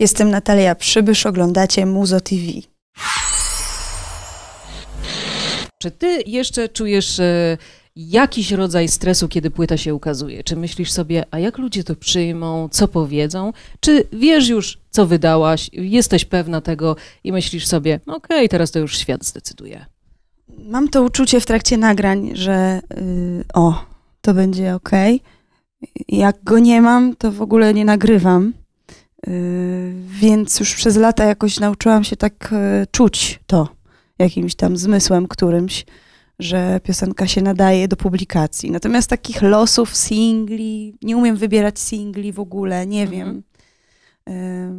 Jestem Natalia Przybysz, oglądacie Muzo TV. Czy ty jeszcze czujesz y, jakiś rodzaj stresu, kiedy płyta się ukazuje? Czy myślisz sobie, a jak ludzie to przyjmą, co powiedzą? Czy wiesz już, co wydałaś, jesteś pewna tego i myślisz sobie, no okej, okay, teraz to już świat zdecyduje? Mam to uczucie w trakcie nagrań, że y, o, to będzie okej. Jak go nie mam, to w ogóle nie nagrywam Y, więc już przez lata jakoś nauczyłam się tak y, czuć to jakimś tam zmysłem którymś, że piosenka się nadaje do publikacji. Natomiast takich losów, singli, nie umiem wybierać singli w ogóle, nie mhm. wiem. Y,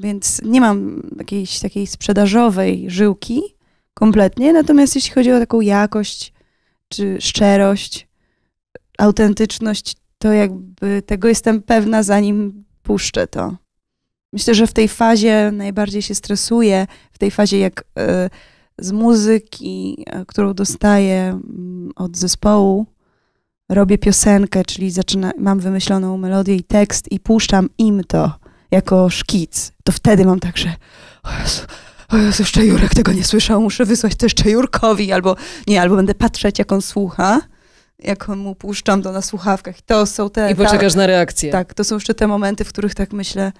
więc nie mam jakiejś takiej sprzedażowej żyłki kompletnie. Natomiast jeśli chodzi o taką jakość, czy szczerość, autentyczność, to jakby tego jestem pewna, zanim puszczę to. Myślę, że w tej fazie najbardziej się stresuję, w tej fazie jak e, z muzyki, e, którą dostaję mm, od zespołu, robię piosenkę, czyli zaczyna, mam wymyśloną melodię i tekst i puszczam im to jako szkic, to wtedy mam tak, że o Jezu, o Jezu, jeszcze Jurek tego nie słyszał, muszę wysłać to jeszcze Jurkowi, albo nie, albo będę patrzeć, jak on słucha, jak mu puszczam to na słuchawkach. I to są te... I poczekasz ta, na reakcję. Tak, to są jeszcze te momenty, w których tak myślę,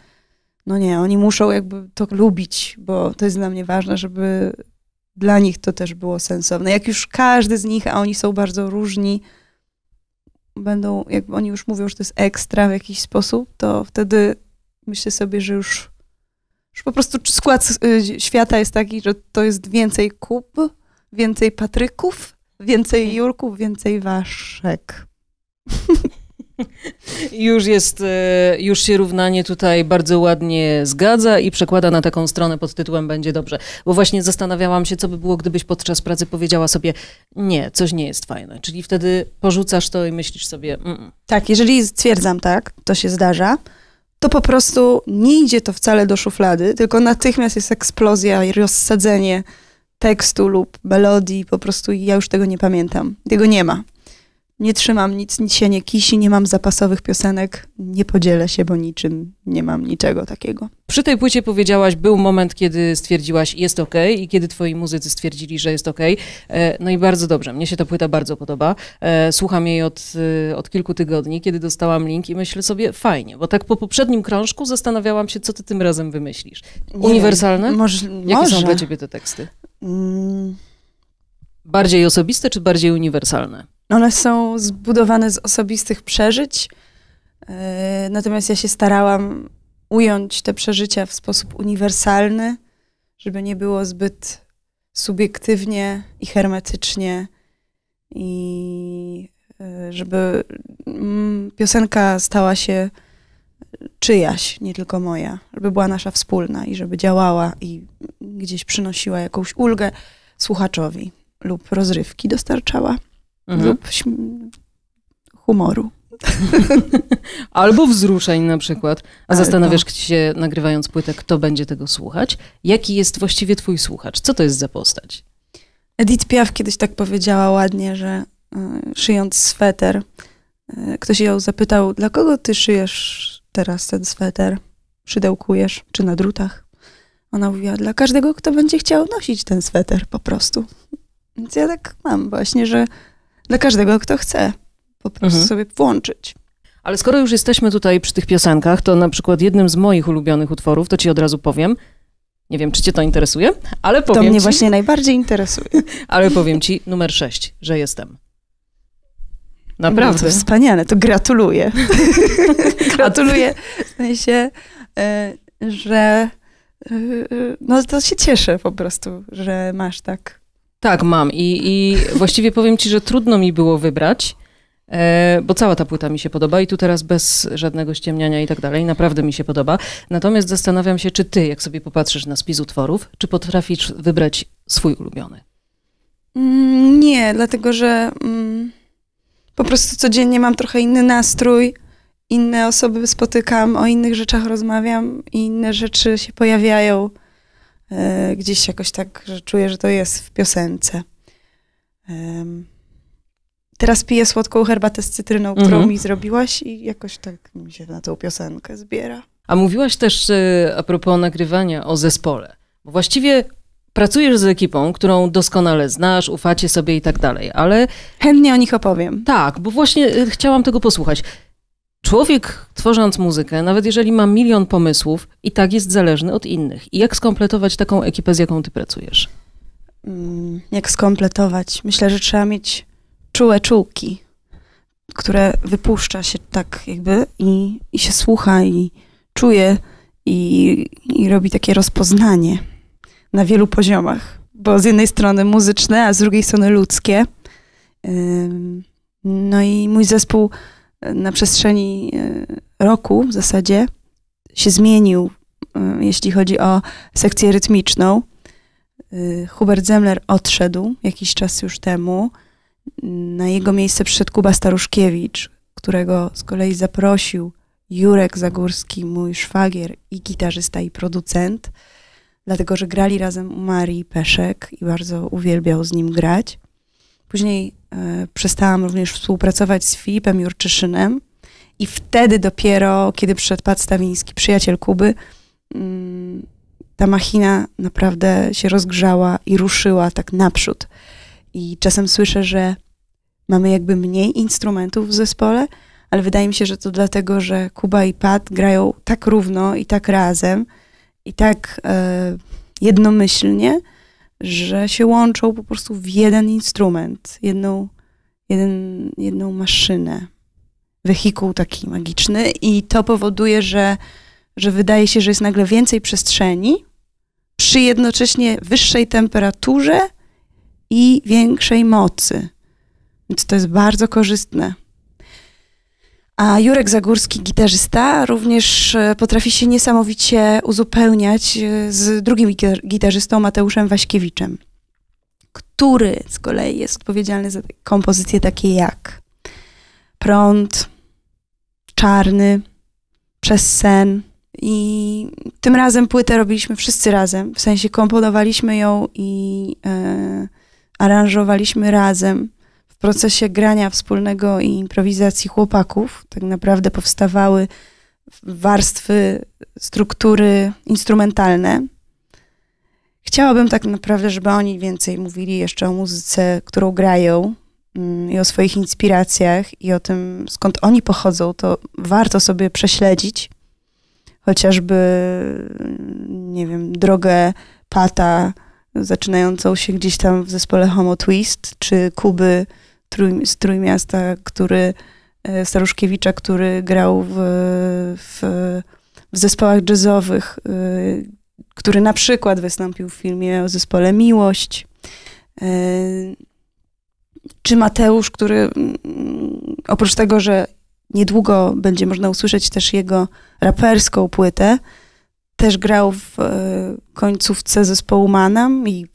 no nie, oni muszą jakby to lubić, bo to jest dla mnie ważne, żeby dla nich to też było sensowne. Jak już każdy z nich, a oni są bardzo różni, będą, jakby oni już mówią, że to jest ekstra w jakiś sposób, to wtedy myślę sobie, że już, już po prostu skład y, świata jest taki, że to jest więcej kub, więcej Patryków, więcej Jurków, więcej Waszek. Już jest, e, już się równanie tutaj bardzo ładnie zgadza i przekłada na taką stronę pod tytułem Będzie dobrze. Bo właśnie zastanawiałam się, co by było, gdybyś podczas pracy powiedziała sobie, nie, coś nie jest fajne. Czyli wtedy porzucasz to i myślisz sobie, mm. mm. Tak, jeżeli stwierdzam tak, to się zdarza, to po prostu nie idzie to wcale do szuflady, tylko natychmiast jest eksplozja i rozsadzenie tekstu lub melodii, po prostu ja już tego nie pamiętam. Tego nie ma nie trzymam nic, nic się nie kisi, nie mam zapasowych piosenek, nie podzielę się, bo niczym nie mam niczego takiego. Przy tej płycie powiedziałaś, był moment, kiedy stwierdziłaś, jest ok, i kiedy twoi muzycy stwierdzili, że jest ok. E, no i bardzo dobrze, mnie się ta płyta bardzo podoba. E, słucham jej od, e, od kilku tygodni, kiedy dostałam link i myślę sobie, fajnie, bo tak po poprzednim krążku zastanawiałam się, co ty tym razem wymyślisz. Uniwersalne? Nie, Jakie może. są dla ciebie te teksty? Mm. Bardziej osobiste czy bardziej uniwersalne? One są zbudowane z osobistych przeżyć, e, natomiast ja się starałam ująć te przeżycia w sposób uniwersalny, żeby nie było zbyt subiektywnie i hermetycznie i e, żeby mm, piosenka stała się czyjaś, nie tylko moja, żeby była nasza wspólna i żeby działała i gdzieś przynosiła jakąś ulgę słuchaczowi lub rozrywki dostarczała mhm. lub humoru. Albo wzruszeń na przykład. A Albo. Tak, zastanawiasz tak. się, nagrywając płytę, kto będzie tego słuchać? Jaki jest właściwie twój słuchacz? Co to jest za postać? Edith Piaf kiedyś tak powiedziała ładnie, że y, szyjąc sweter, y, ktoś ją zapytał, dla kogo ty szyjesz teraz ten sweter? Szydełkujesz czy na drutach? Ona mówiła, dla każdego, kto będzie chciał nosić ten sweter po prostu. Więc ja tak mam właśnie, że dla każdego, kto chce po prostu mhm. sobie włączyć. Ale skoro już jesteśmy tutaj przy tych piosenkach, to na przykład jednym z moich ulubionych utworów, to ci od razu powiem, nie wiem, czy cię to interesuje, ale powiem To mnie ci, właśnie najbardziej interesuje. Ale powiem ci numer 6, że jestem. Naprawdę. No to wspaniale, to gratuluję. gratuluję w sensie, e, że e, e, no to się cieszę po prostu, że masz tak tak, mam. I, i właściwie powiem ci, że trudno mi było wybrać, e, bo cała ta płyta mi się podoba i tu teraz bez żadnego ściemniania i tak dalej, naprawdę mi się podoba. Natomiast zastanawiam się, czy ty, jak sobie popatrzysz na spis utworów, czy potrafisz wybrać swój ulubiony? Mm, nie, dlatego że mm, po prostu codziennie mam trochę inny nastrój, inne osoby spotykam, o innych rzeczach rozmawiam i inne rzeczy się pojawiają. E, gdzieś jakoś tak, że czuję, że to jest w piosence. Teraz piję słodką herbatę z cytryną, którą mhm. mi zrobiłaś i jakoś tak mi się na tą piosenkę zbiera. A mówiłaś też a propos nagrywania o zespole. Bo właściwie pracujesz z ekipą, którą doskonale znasz, ufacie sobie i tak dalej, ale... Chętnie o nich opowiem. Tak, bo właśnie e, chciałam tego posłuchać. Człowiek tworząc muzykę, nawet jeżeli ma milion pomysłów, i tak jest zależny od innych. I jak skompletować taką ekipę, z jaką ty pracujesz? Mm, jak skompletować? Myślę, że trzeba mieć czułe czułki, które wypuszcza się tak jakby i, i się słucha i czuje i, i robi takie rozpoznanie na wielu poziomach. Bo z jednej strony muzyczne, a z drugiej strony ludzkie. No i mój zespół na przestrzeni e, roku w zasadzie się zmienił, e, jeśli chodzi o sekcję rytmiczną. E, Hubert Zemler odszedł jakiś czas już temu. Na jego miejsce przyszedł Kuba Staruszkiewicz, którego z kolei zaprosił Jurek Zagórski, mój szwagier i gitarzysta i producent, dlatego że grali razem u Marii Peszek i bardzo uwielbiał z nim grać. Później y, przestałam również współpracować z Filipem Jurczyszynem i wtedy dopiero, kiedy przyszedł Pat Stawiński, przyjaciel Kuby, y, ta machina naprawdę się rozgrzała i ruszyła tak naprzód. I czasem słyszę, że mamy jakby mniej instrumentów w zespole, ale wydaje mi się, że to dlatego, że Kuba i Pat grają tak równo i tak razem i tak y, jednomyślnie, że się łączą po prostu w jeden instrument, jedną, jeden, jedną maszynę, wehikuł taki magiczny, i to powoduje, że, że wydaje się, że jest nagle więcej przestrzeni przy jednocześnie wyższej temperaturze i większej mocy. Więc to jest bardzo korzystne. A Jurek Zagórski, gitarzysta, również e, potrafi się niesamowicie uzupełniać e, z drugim gitarzystą Mateuszem Waśkiewiczem, który z kolei jest odpowiedzialny za kompozycje takie jak Prąd, Czarny, Przez sen. I tym razem płytę robiliśmy wszyscy razem, w sensie komponowaliśmy ją i e, aranżowaliśmy razem procesie grania wspólnego i improwizacji chłopaków tak naprawdę powstawały warstwy, struktury instrumentalne. Chciałabym tak naprawdę, żeby oni więcej mówili jeszcze o muzyce, którą grają mm, i o swoich inspiracjach i o tym, skąd oni pochodzą, to warto sobie prześledzić chociażby, mm, nie wiem, drogę Pata, zaczynającą się gdzieś tam w zespole Homo Twist, czy Kuby trój, z Trójmiasta, który, e, Staruszkiewicza, który grał w, w, w zespołach jazzowych, e, który na przykład wystąpił w filmie o zespole Miłość, e, czy Mateusz, który oprócz tego, że niedługo będzie można usłyszeć też jego raperską płytę, też grał w końcówce zespołu Manam i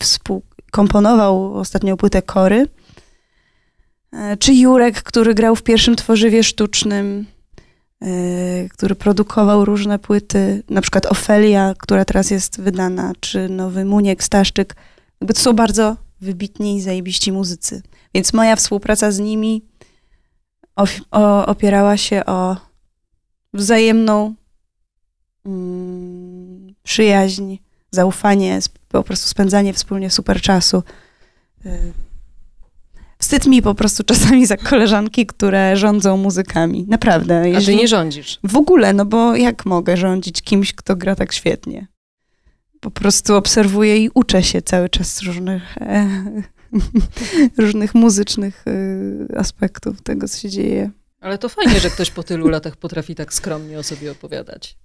komponował ostatnią płytę Kory. E, czy Jurek, który grał w pierwszym tworzywie sztucznym, e, który produkował różne płyty, na przykład Ofelia, która teraz jest wydana, czy nowy Muniek Staszczyk. Jakby to są bardzo wybitni i zajebiści muzycy. Więc moja współpraca z nimi opierała się o wzajemną mm, przyjaźń, zaufanie, po prostu spędzanie wspólnie super czasu. Y, Wstyd mi po prostu czasami za koleżanki, które rządzą muzykami. Naprawdę. Jeśli... A ty nie rządzisz? W ogóle, no bo jak mogę rządzić kimś, kto gra tak świetnie? Po prostu obserwuję i uczę się cały czas różnych, e, różnych muzycznych e, aspektów tego, co się dzieje. Ale to fajnie, że ktoś po tylu latach potrafi tak skromnie o sobie opowiadać.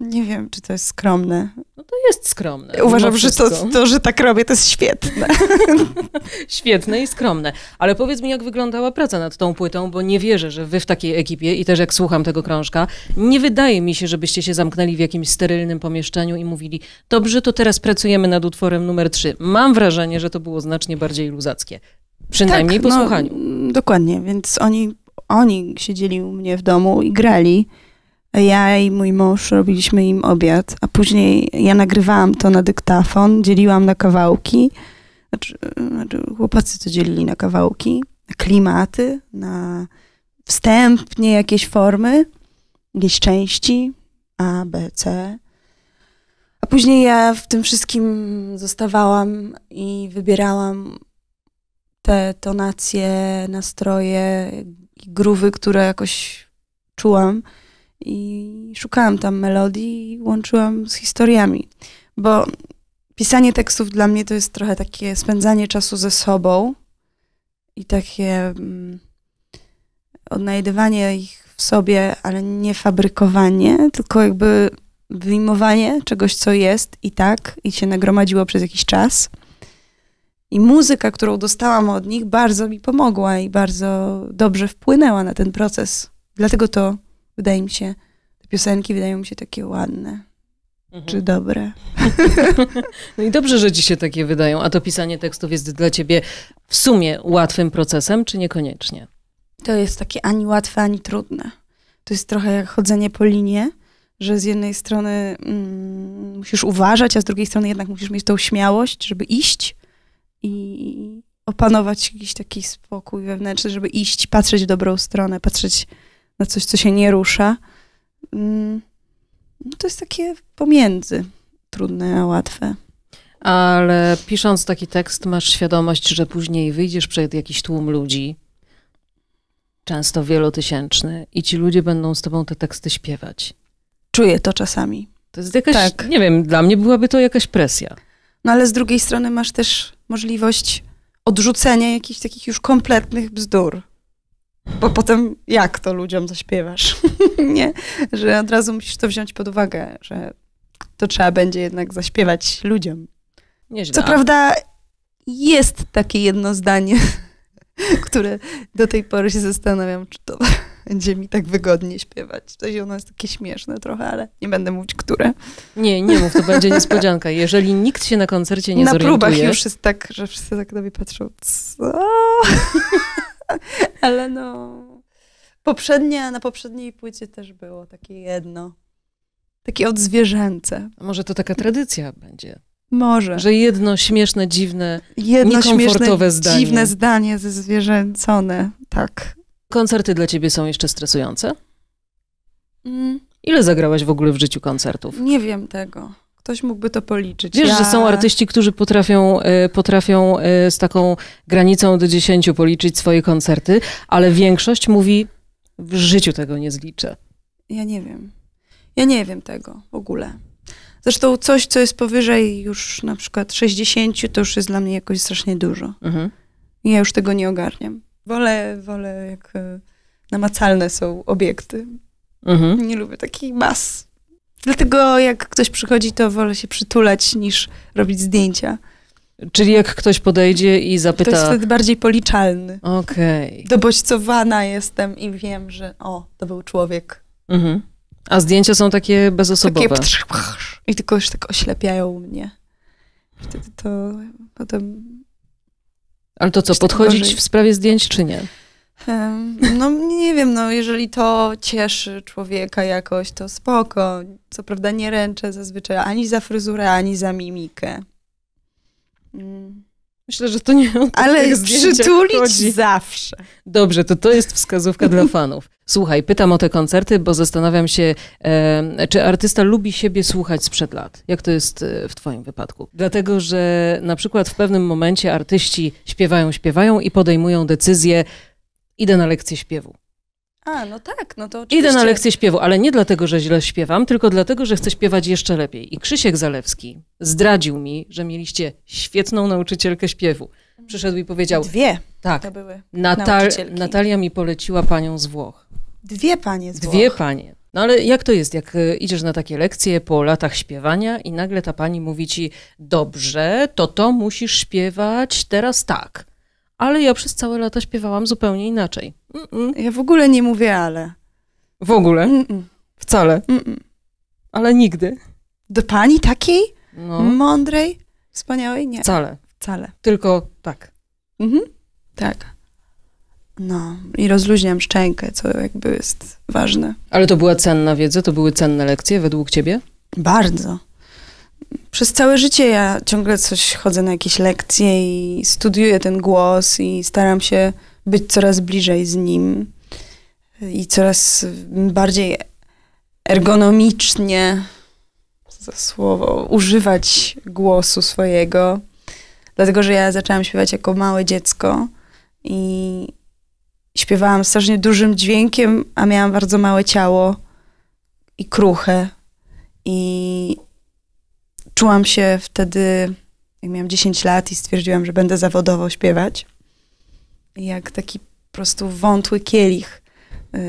Nie wiem, czy to jest skromne. No to jest skromne. Uważam, że to, to, że tak robię, to jest świetne. świetne i skromne. Ale powiedz mi, jak wyglądała praca nad tą płytą, bo nie wierzę, że wy w takiej ekipie i też jak słucham tego krążka, nie wydaje mi się, żebyście się zamknęli w jakimś sterylnym pomieszczeniu i mówili, dobrze, to teraz pracujemy nad utworem numer 3. Mam wrażenie, że to było znacznie bardziej luzackie. Przynajmniej tak, po no, słuchaniu. Mm, dokładnie, więc oni, oni siedzieli u mnie w domu i grali ja i mój mąż robiliśmy im obiad, a później ja nagrywałam to na dyktafon, dzieliłam na kawałki. Znaczy, znaczy chłopacy to dzielili na kawałki, na klimaty, na wstępnie jakieś formy, jakieś części A, B, C. A później ja w tym wszystkim zostawałam i wybierałam te tonacje, nastroje, gruwy, które jakoś czułam i szukałam tam melodii i łączyłam z historiami, bo pisanie tekstów dla mnie to jest trochę takie spędzanie czasu ze sobą i takie mm, odnajdywanie ich w sobie, ale nie fabrykowanie, tylko jakby wyjmowanie czegoś, co jest i tak, i się nagromadziło przez jakiś czas. I muzyka, którą dostałam od nich, bardzo mi pomogła i bardzo dobrze wpłynęła na ten proces. Dlatego to wydaje mi się, te piosenki wydają mi się takie ładne. Mhm. Czy dobre? No i dobrze, że ci się takie wydają. A to pisanie tekstów jest dla ciebie w sumie łatwym procesem, czy niekoniecznie? To jest takie ani łatwe, ani trudne. To jest trochę jak chodzenie po linie, że z jednej strony mm, musisz uważać, a z drugiej strony jednak musisz mieć tą śmiałość, żeby iść i opanować jakiś taki spokój wewnętrzny, żeby iść, patrzeć w dobrą stronę, patrzeć na coś, co się nie rusza. Mm, no to jest takie pomiędzy trudne a łatwe. Ale pisząc taki tekst, masz świadomość, że później wyjdziesz przed jakiś tłum ludzi, często wielotysięczny, i ci ludzie będą z tobą te teksty śpiewać. Czuję to czasami. To jest jakaś, tak. nie wiem, dla mnie byłaby to jakaś presja. No ale z drugiej strony masz też możliwość odrzucenia jakichś takich już kompletnych bzdur. Bo potem jak to ludziom zaśpiewasz? nie, że od razu musisz to wziąć pod uwagę, że to trzeba będzie jednak zaśpiewać ludziom. Nieźle. Co tak. prawda jest takie jedno zdanie, które do tej pory się zastanawiam, czy to będzie mi tak wygodnie śpiewać. To jest ono jest takie śmieszne trochę, ale nie będę mówić, które. Nie, nie mów, to będzie niespodzianka. Jeżeli nikt się na koncercie nie na zorientuje... Na próbach już jest tak, że wszyscy tak do mnie patrzą, co? Ale no. Poprzednie, na poprzedniej płycie też było takie jedno. Takie odzwierzęce. A może to taka tradycja będzie. Może. Że jedno śmieszne, dziwne, jedno niekomfortowe śmieszne, zdanie. dziwne zdanie ze zwierzęcone, tak. Koncerty dla ciebie są jeszcze stresujące? Mm. Ile zagrałaś w ogóle w życiu koncertów? Nie wiem tego ktoś mógłby to policzyć. Wiesz, ja... że są artyści, którzy potrafią, y, potrafią y, z taką granicą do dziesięciu policzyć swoje koncerty, ale większość mówi, w życiu tego nie zliczę. Ja nie wiem. Ja nie wiem tego w ogóle. Zresztą coś, co jest powyżej już na przykład 60, to już jest dla mnie jakoś strasznie dużo. Mhm. Ja już tego nie ogarniam. Wolę, wolę jak y, namacalne są obiekty. Mhm. Nie lubię takiej mas. Dlatego jak ktoś przychodzi, to wolę się przytulać niż robić zdjęcia. Czyli jak ktoś podejdzie i zapyta... To jest wtedy bardziej policzalny. Okej. Okay. Dobodźcowana jestem i wiem, że o, to był człowiek. Mhm. A zdjęcia są takie bezosobowe. Takie ptrz, ptrz, I tylko już tak oślepiają mnie. Wtedy to potem... Ale to co, tak podchodzić w sprawie zdjęć czy nie? No nie wiem, no jeżeli to cieszy człowieka jakoś, to spoko. Co prawda nie ręczę zazwyczaj ani za fryzurę, ani za mimikę. Mm. Myślę, że to nie o Ale przytulić chodzi. zawsze. Dobrze, to to jest wskazówka dla fanów. Słuchaj, pytam o te koncerty, bo zastanawiam się, e, czy artysta lubi siebie słuchać sprzed lat. Jak to jest e, w Twoim wypadku? Dlatego, że na przykład w pewnym momencie artyści śpiewają, śpiewają i podejmują decyzję, idę na lekcję śpiewu. A, no tak, no to oczywiście. Idę na lekcję śpiewu, ale nie dlatego, że źle śpiewam, tylko dlatego, że chcę śpiewać jeszcze lepiej. I Krzysiek Zalewski zdradził mi, że mieliście świetną nauczycielkę śpiewu. Przyszedł i powiedział... Dwie tak, to były Natal Natalia mi poleciła panią z Włoch. Dwie panie z Włoch. Dwie panie. No ale jak to jest, jak e, idziesz na takie lekcje po latach śpiewania i nagle ta pani mówi ci, dobrze, to to musisz śpiewać teraz tak ale ja przez całe lata śpiewałam zupełnie inaczej. Mm -mm. Ja w ogóle nie mówię ale. W ogóle? Mm Wcale. Ale nigdy. Do pani takiej? No. Mądrej? Wspaniałej? Nie. Wcale. Wcale. Tylko tak. Mhm. Tak. No, i rozluźniam szczękę, co jakby jest ważne. Ale to była cenna wiedza, to były cenne lekcje według ciebie? Bardzo przez całe życie ja ciągle coś chodzę na jakieś lekcje i studiuję ten głos i staram się być coraz bliżej z nim i coraz bardziej ergonomicznie za słowo używać głosu swojego. Dlatego, że ja zaczęłam śpiewać jako małe dziecko i śpiewałam strasznie dużym dźwiękiem, a miałam bardzo małe ciało i kruche. I czułam się wtedy, jak miałam 10 lat i stwierdziłam, że będę zawodowo śpiewać. Jak taki po prostu wątły kielich, yy,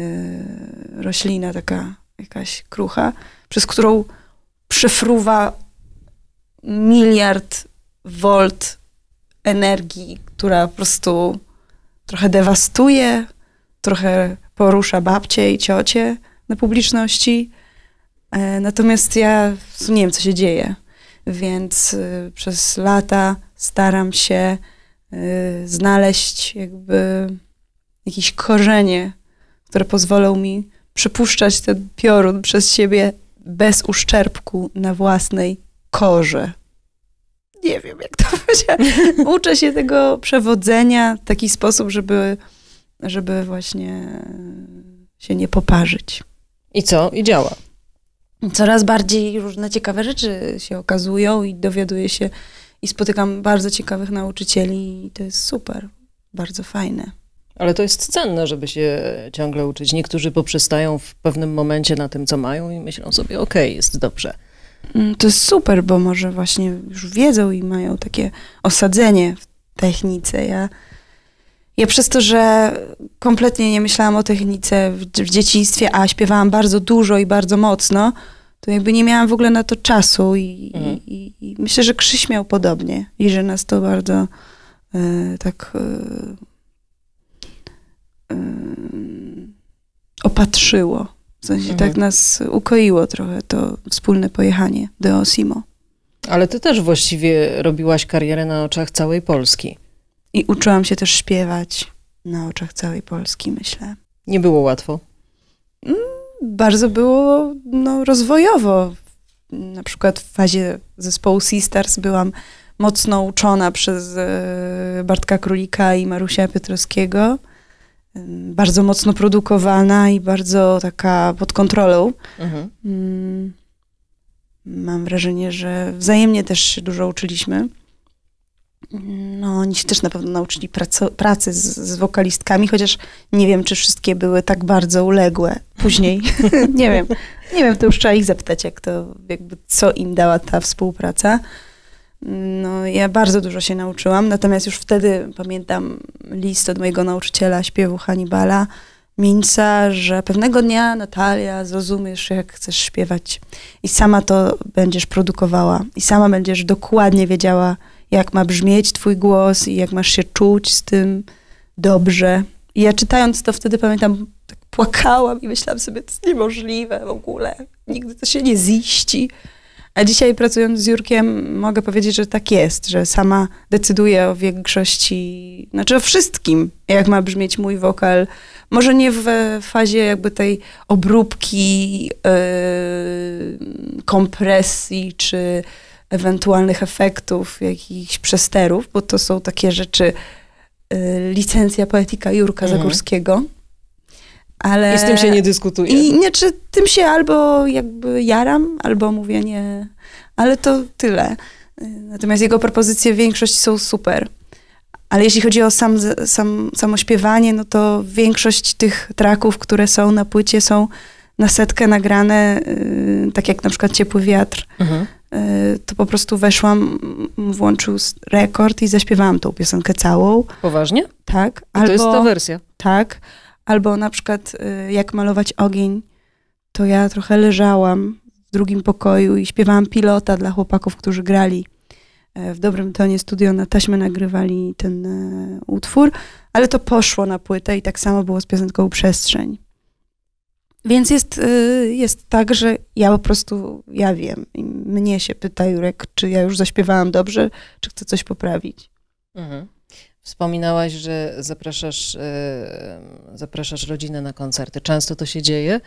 roślina taka jakaś krucha, przez którą przefruwa miliard wolt energii, która po prostu trochę dewastuje, trochę porusza babcie i ciocie na publiczności. E, natomiast ja nie wiem, co się dzieje więc y, przez lata staram się y, znaleźć jakby jakieś korzenie, które pozwolą mi przypuszczać ten piorun przez siebie bez uszczerbku na własnej korze. Nie wiem, jak to powiedzieć. Uczę się tego przewodzenia w taki sposób, żeby, żeby właśnie się nie poparzyć. I co? I działa coraz bardziej różne ciekawe rzeczy się okazują i dowiaduję się i spotykam bardzo ciekawych nauczycieli i to jest super, bardzo fajne. Ale to jest cenne, żeby się ciągle uczyć. Niektórzy poprzestają w pewnym momencie na tym, co mają i myślą sobie, okej, okay, jest dobrze. Mm, to jest super, bo może właśnie już wiedzą i mają takie osadzenie w technice. Ja ja przez to, że kompletnie nie myślałam o technice w, w dzieciństwie, a śpiewałam bardzo dużo i bardzo mocno, to jakby nie miałam w ogóle na to czasu i, mhm. i, i myślę, że Krzyś miał podobnie i że nas to bardzo y, tak y, y, opatrzyło. W sensie tak mhm. tak nas ukoiło trochę to wspólne pojechanie do Osimo. Ale ty też właściwie robiłaś karierę na oczach całej Polski. I uczyłam się też śpiewać na oczach całej Polski, myślę. Nie było łatwo. Mm, bardzo było no, rozwojowo. Na przykład w fazie zespołu Sisters byłam mocno uczona przez e, Bartka Królika i Marusia Pietrowskiego, Bardzo mocno produkowana i bardzo taka pod kontrolą. Mhm. Mm, mam wrażenie, że wzajemnie też się dużo uczyliśmy. No, oni się też na pewno nauczyli pracy z, z, wokalistkami, chociaż nie wiem, czy wszystkie były tak bardzo uległe później. nie wiem, nie wiem, to już trzeba ich zapytać, jak to, jakby co im dała ta współpraca. No, ja bardzo dużo się nauczyłam, natomiast już wtedy pamiętam list od mojego nauczyciela śpiewu Hannibala Minca, że pewnego dnia Natalia zrozumiesz, jak chcesz śpiewać i sama to będziesz produkowała i sama będziesz dokładnie wiedziała, jak ma brzmieć twój głos i jak masz się czuć z tym dobrze. I ja czytając to wtedy pamiętam, tak płakałam i myślałam sobie, to jest niemożliwe w ogóle. Nigdy to się nie ziści. A dzisiaj pracując z Jurkiem, mogę powiedzieć, że tak jest, że sama decyduję o większości, znaczy o wszystkim, jak ma brzmieć mój wokal. Może nie w fazie jakby tej obróbki, yy, kompresji czy ewentualnych efektów, jakichś przesterów, bo to są takie rzeczy, y, licencja poetyka Jurka mhm. Zagórskiego. Ale I z tym się nie dyskutuje. I nie, czy tym się albo jakby jaram, albo mówię nie, ale to tyle. Natomiast jego propozycje w większości są super. Ale jeśli chodzi o sam, sam, samo śpiewanie, no to większość tych traków, które są na płycie, są na setkę nagrane, yy, tak jak na przykład Ciepły Wiatr. Mhm. Y, to po prostu weszłam, włączył rekord i zaśpiewałam tą piosenkę całą. Poważnie? Tak. Albo, to jest ta wersja. Tak. Albo na przykład y, jak malować ogień, to ja trochę leżałam w drugim pokoju i śpiewałam pilota dla chłopaków, którzy grali e, w dobrym tonie studio na taśmę nagrywali ten e, utwór, ale to poszło na płytę i tak samo było z piosenką Przestrzeń. Więc jest, y, jest tak, że ja po prostu, ja wiem. Mnie się pyta Jurek, czy ja już zaśpiewałam dobrze, czy chcę coś poprawić. Mhm. Wspominałaś, że zapraszasz, y, zapraszasz rodzinę na koncerty. Często to się dzieje.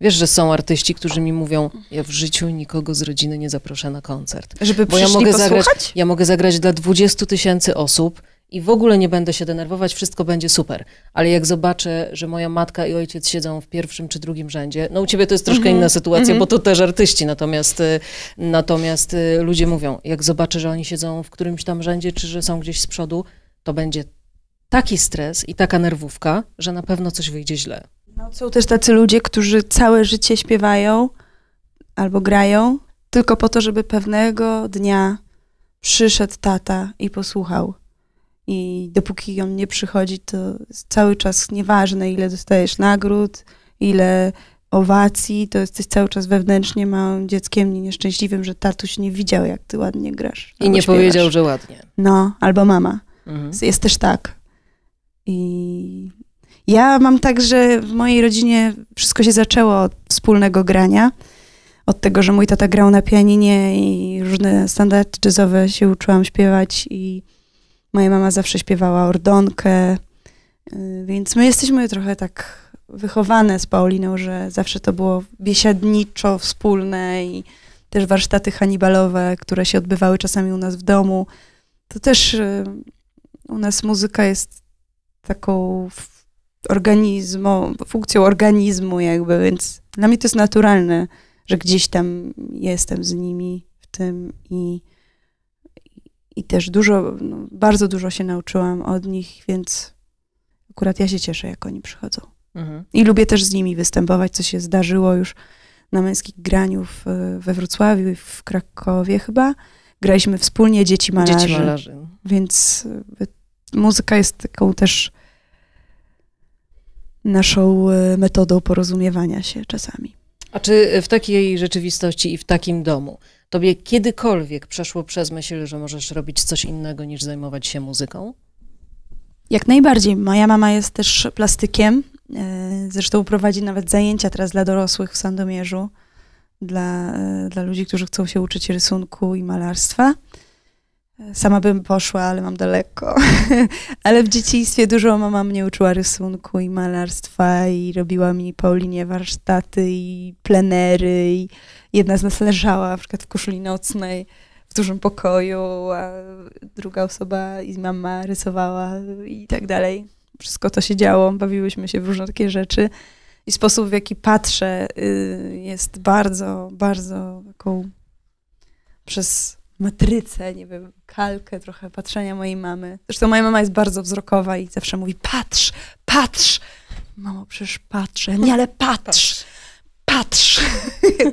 Wiesz, że są artyści, którzy mi mówią, ja w życiu nikogo z rodziny nie zaproszę na koncert. Żeby bo ja mogę posłuchać? zagrać, Ja mogę zagrać dla 20 tysięcy osób, i w ogóle nie będę się denerwować, wszystko będzie super. Ale jak zobaczę, że moja matka i ojciec siedzą w pierwszym czy drugim rzędzie, no u ciebie to jest troszkę mm -hmm. inna sytuacja, mm -hmm. bo to też artyści, natomiast, y, natomiast y, ludzie mówią, jak zobaczę, że oni siedzą w którymś tam rzędzie, czy że są gdzieś z przodu, to będzie taki stres i taka nerwówka, że na pewno coś wyjdzie źle. No, są też tacy ludzie, którzy całe życie śpiewają albo grają, tylko po to, żeby pewnego dnia przyszedł tata i posłuchał i dopóki on nie przychodzi, to cały czas nieważne, ile dostajesz nagród, ile owacji, to jesteś cały czas wewnętrznie małym dzieckiem nieszczęśliwym, że tatuś nie widział, jak ty ładnie grasz. I nie śpiewasz. powiedział, że ładnie. No, albo mama. Mhm. Jest też tak. I ja mam tak, że w mojej rodzinie wszystko się zaczęło od wspólnego grania. Od tego, że mój tata grał na pianinie i różne standardy jazzowe się uczyłam śpiewać i Moja mama zawsze śpiewała ordonkę, y, więc my jesteśmy trochę tak wychowane z Pauliną, że zawsze to było biesiadniczo wspólne i też warsztaty hanibalowe, które się odbywały czasami u nas w domu. To też y, u nas muzyka jest taką organizmą, funkcją organizmu jakby, więc dla mnie to jest naturalne, że gdzieś tam jestem z nimi w tym i i też dużo, no, bardzo dużo się nauczyłam od nich, więc akurat ja się cieszę, jak oni przychodzą. Mhm. I lubię też z nimi występować, co się zdarzyło już na męskich graniu w, e, we Wrocławiu i w Krakowie chyba. Graliśmy wspólnie Dzieci Malarzy. Dzieci malarzy. Więc e, muzyka jest taką też naszą e, metodą porozumiewania się czasami. A czy w takiej rzeczywistości i w takim domu Tobie kiedykolwiek przeszło przez myśl, że możesz robić coś innego niż zajmować się muzyką? Jak najbardziej. Moja mama jest też plastykiem. E, zresztą prowadzi nawet zajęcia teraz dla dorosłych w Sandomierzu, dla, e, dla ludzi, którzy chcą się uczyć rysunku i malarstwa. E, sama bym poszła, ale mam daleko. ale w dzieciństwie dużo mama mnie uczyła rysunku i malarstwa i robiła mi Paulinie warsztaty i plenery i jedna z nas leżała na przykład w koszuli nocnej w dużym pokoju, a druga osoba i mama rysowała i tak dalej. Wszystko to się działo, bawiłyśmy się w różne takie rzeczy. I sposób, w jaki patrzę, y, jest bardzo, bardzo taką przez matrycę, nie wiem, kalkę trochę patrzenia mojej mamy. Zresztą moja mama jest bardzo wzrokowa i zawsze mówi: patrz, patrz! Mamo, przecież patrzę. Nie, ale patrz! Patrz! patrz.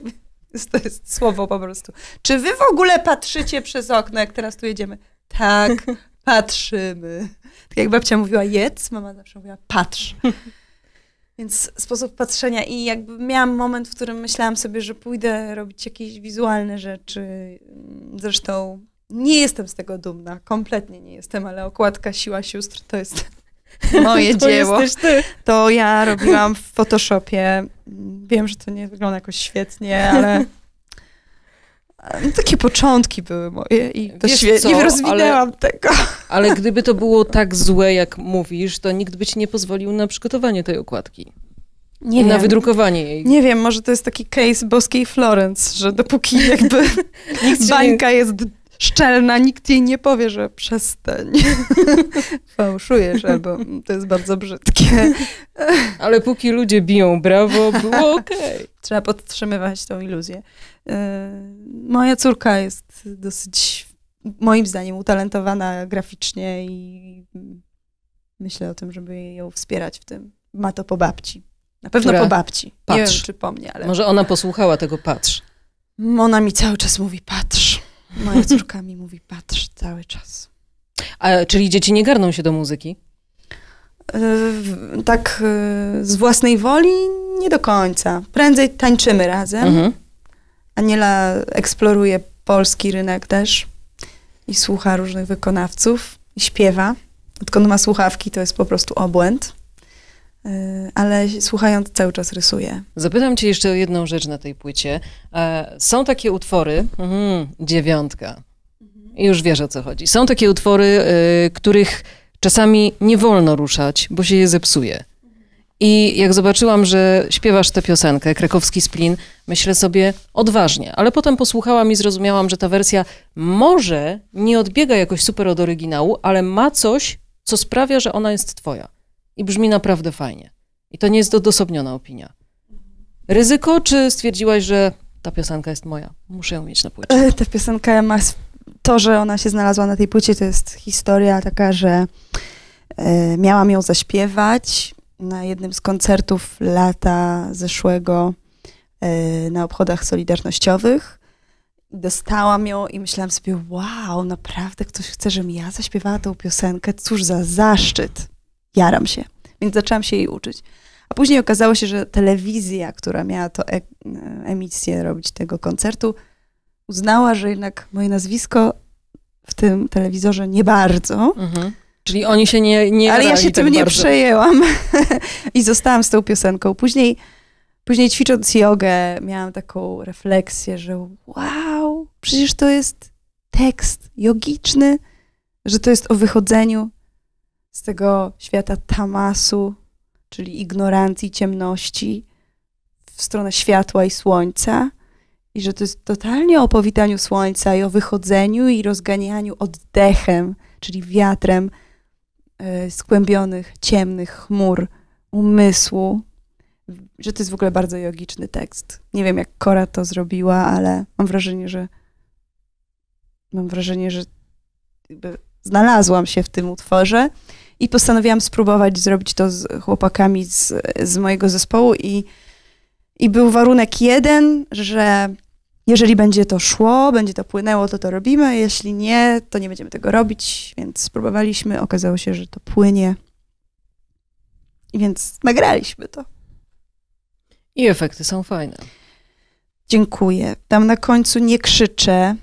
To jest słowo po prostu. Czy wy w ogóle patrzycie przez okno, jak teraz tu jedziemy? Tak, patrzymy. Tak jak babcia mówiła jedz, mama zawsze mówiła patrz. Więc sposób patrzenia i jakby miałam moment, w którym myślałam sobie, że pójdę robić jakieś wizualne rzeczy. Zresztą nie jestem z tego dumna, kompletnie nie jestem, ale okładka Siła Sióstr to jest moje to dzieło. To ja robiłam w Photoshopie Wiem, że to nie wygląda jakoś świetnie, ale no, takie początki były moje i to rozwinęłam ale, tego. Ale gdyby to było tak złe, jak mówisz, to nikt by ci nie pozwolił na przygotowanie tej okładki. Nie wiem. na wydrukowanie jej. Nie wiem, może to jest taki case boskiej Florence, że dopóki jakby bańka jest szczelna, nikt jej nie powie, że przestań. Fałszujesz, albo to jest bardzo brzydkie. Ale póki ludzie biją brawo, było okej. Okay. Trzeba podtrzymywać tą iluzję. Y, moja córka jest dosyć, moim zdaniem, utalentowana graficznie i myślę o tym, żeby ją wspierać w tym. Ma to po babci. Na pewno Która po babci. Patrz. Nie wiem, czy po mnie, ale... Może ona posłuchała tego patrz. Ona mi cały czas mówi patrz. Moja córka mi mówi, patrz cały czas. A, czyli dzieci nie garną się do muzyki? Yy, tak yy, z własnej woli nie do końca. Prędzej tańczymy razem. Mhm. Aniela eksploruje polski rynek też i słucha różnych wykonawców i śpiewa. Odkąd ma słuchawki, to jest po prostu obłęd. Y, ale słuchając cały czas rysuję. Zapytam cię jeszcze o jedną rzecz na tej płycie. E, są takie utwory, mhm, dziewiątka, już wiesz o co chodzi. Są takie utwory, y, których czasami nie wolno ruszać, bo się je zepsuje. I jak zobaczyłam, że śpiewasz tę piosenkę, krakowski splin, myślę sobie odważnie, ale potem posłuchałam i zrozumiałam, że ta wersja może nie odbiega jakoś super od oryginału, ale ma coś, co sprawia, że ona jest twoja i brzmi naprawdę fajnie. I to nie jest odosobniona opinia. Ryzyko, czy stwierdziłaś, że ta piosenka jest moja? Muszę ją mieć na płycie. E, ta piosenka ma. To, że ona się znalazła na tej płycie, to jest historia taka, że y, miałam ją zaśpiewać na jednym z koncertów lata zeszłego y, na obchodach solidarnościowych. Dostałam ją i myślałam sobie, wow, naprawdę ktoś chce, żebym ja zaśpiewała tą piosenkę. Cóż za zaszczyt jaram się. Więc zaczęłam się jej uczyć. A później okazało się, że telewizja, która miała to e emisję robić tego koncertu, uznała, że jednak moje nazwisko w tym telewizorze nie bardzo. Mhm. Czyli oni się nie nie Ale ja się tak tym nie przejęłam i zostałam z tą piosenką. Później, później ćwicząc jogę, miałam taką refleksję, że wow, przecież to jest tekst jogiczny, że to jest o wychodzeniu z tego świata tamasu, czyli ignorancji, ciemności, w stronę światła i słońca. I że to jest totalnie o powitaniu słońca i o wychodzeniu i rozganianiu oddechem, czyli wiatrem yy, skłębionych, ciemnych chmur umysłu. Że to jest w ogóle bardzo jogiczny tekst. Nie wiem, jak Kora to zrobiła, ale mam wrażenie, że mam wrażenie, że znalazłam się w tym utworze. I postanowiłam spróbować zrobić to z chłopakami z, z mojego zespołu i, i był warunek jeden, że jeżeli będzie to szło, będzie to płynęło, to to robimy, jeśli nie, to nie będziemy tego robić, więc spróbowaliśmy, okazało się, że to płynie, I więc nagraliśmy to. I efekty są fajne. Dziękuję. Tam na końcu nie krzyczę,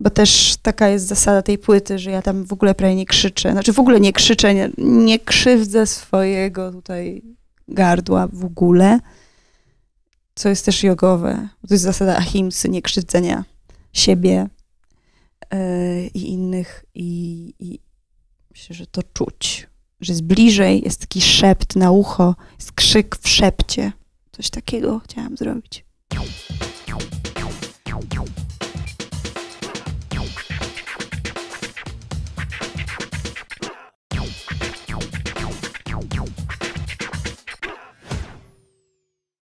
bo też taka jest zasada tej płyty, że ja tam w ogóle prawie nie krzyczę, znaczy w ogóle nie krzyczę, nie, nie krzywdzę swojego tutaj gardła w ogóle, co jest też jogowe. To jest zasada ahimsy, nie krzywdzenia siebie yy, i innych i, i myślę, że to czuć, że jest bliżej, jest taki szept na ucho, jest krzyk w szepcie. Coś takiego chciałam zrobić.